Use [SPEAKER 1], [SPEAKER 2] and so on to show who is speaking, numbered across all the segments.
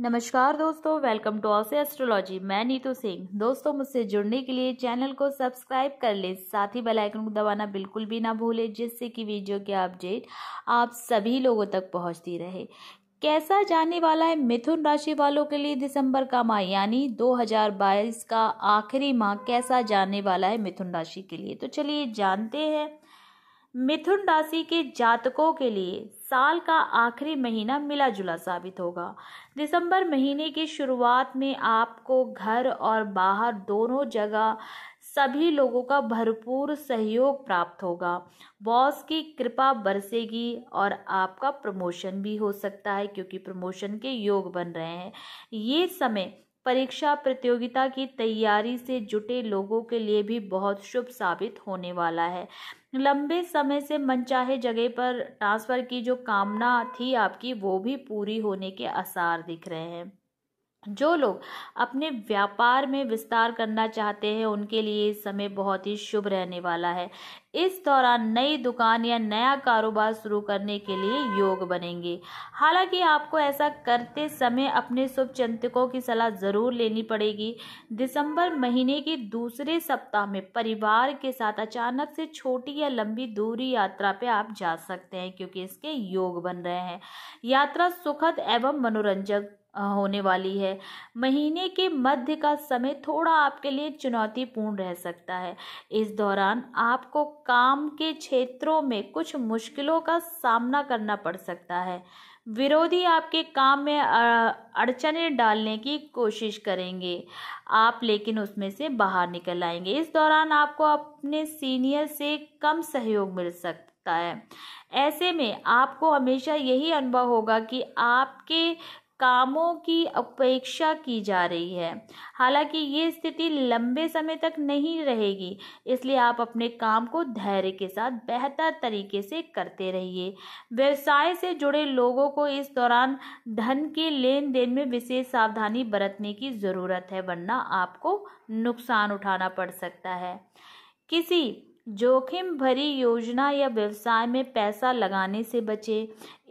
[SPEAKER 1] नमस्कार दोस्तों welcome to ऑसे astrology मैं नीतू सिंह दोस्तों मुझसे जुड़ने के लिए चैनल को सब्सक्राइब कर लें साथ ही बेल आइकन को दबाना बिल्कुल भी ना भूलें जिससे कि वीडियो के अपडेट आप सभी लोगों तक पहुंचती रहे कैसा जाने वाला है मिथुन राशि वालों के लिए दिसंबर का माह यानी 2022 का आखिरी माह कैसा जाने वाला है मिथुन राशि के लिए तो चलिए जानते हैं मिथुन राशि के जातकों के लिए साल का आखिरी महीना मिला जुला साबित होगा दिसंबर महीने की शुरुआत में आपको घर और बाहर दोनों जगह सभी लोगों का भरपूर सहयोग प्राप्त होगा बॉस की कृपा बरसेगी और आपका प्रमोशन भी हो सकता है क्योंकि प्रमोशन के योग बन रहे हैं ये समय परीक्षा प्रतियोगिता की तैयारी से जुटे लोगों के लिए भी बहुत शुभ साबित होने वाला है लंबे समय से मनचाहे जगह पर ट्रांसफ़र की जो कामना थी आपकी वो भी पूरी होने के आसार दिख रहे हैं जो लोग अपने व्यापार में विस्तार करना चाहते हैं उनके लिए इस समय बहुत ही शुभ रहने वाला है इस दौरान नई दुकान या नया कारोबार शुरू करने के लिए योग बनेंगे हालांकि आपको ऐसा करते समय अपने शुभ चिंतकों की सलाह ज़रूर लेनी पड़ेगी दिसंबर महीने के दूसरे सप्ताह में परिवार के साथ अचानक से छोटी या लंबी दूरी यात्रा पे आप जा सकते हैं क्योंकि इसके योग बन रहे हैं यात्रा सुखद एवं मनोरंजक होने वाली है महीने के मध्य का समय थोड़ा आपके लिए चुनौतीपूर्ण रह सकता है इस दौरान आपको काम के क्षेत्रों में कुछ मुश्किलों का सामना करना पड़ सकता है विरोधी आपके काम में अड़चने डालने की कोशिश करेंगे आप लेकिन उसमें से बाहर निकल आएंगे इस दौरान आपको अपने सीनियर से कम सहयोग मिल सकता है ऐसे में आपको हमेशा यही अनुभव होगा कि आपके कामों की अपेक्षा की जा रही है हालांकि ये स्थिति लंबे समय तक नहीं रहेगी इसलिए आप अपने काम को धैर्य के साथ बेहतर तरीके से करते रहिए व्यवसाय से जुड़े लोगों को इस दौरान धन के लेन देन में विशेष सावधानी बरतने की ज़रूरत है वरना आपको नुकसान उठाना पड़ सकता है किसी जोखिम भरी योजना या व्यवसाय में पैसा लगाने से बचे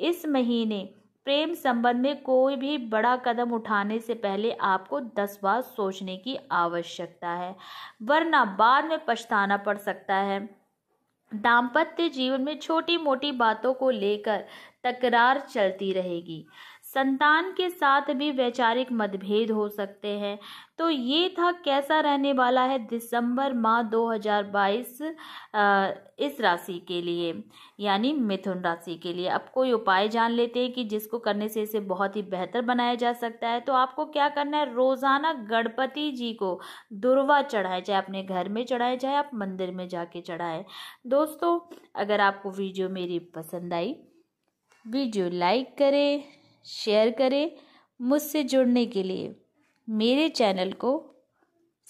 [SPEAKER 1] इस महीने प्रेम संबंध में कोई भी बड़ा कदम उठाने से पहले आपको दस बार सोचने की आवश्यकता है वरना बाद में पछताना पड़ सकता है दाम्पत्य जीवन में छोटी मोटी बातों को लेकर तकरार चलती रहेगी संतान के साथ भी वैचारिक मतभेद हो सकते हैं तो ये था कैसा रहने वाला है दिसंबर माह 2022 इस राशि के लिए यानी मिथुन राशि के लिए अब कोई उपाय जान लेते हैं कि जिसको करने से इसे बहुत ही बेहतर बनाया जा सकता है तो आपको क्या करना है रोज़ाना गणपति जी को दुर्वा चढ़ाए चाहे अपने घर में चढ़ाए चाहे आप मंदिर में जाके चढ़ाए दोस्तों अगर आपको वीडियो मेरी पसंद आई वीडियो लाइक करें शेयर करें मुझसे जुड़ने के लिए मेरे चैनल को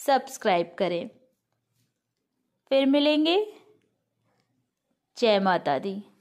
[SPEAKER 1] सब्सक्राइब करें फिर मिलेंगे जय माता दी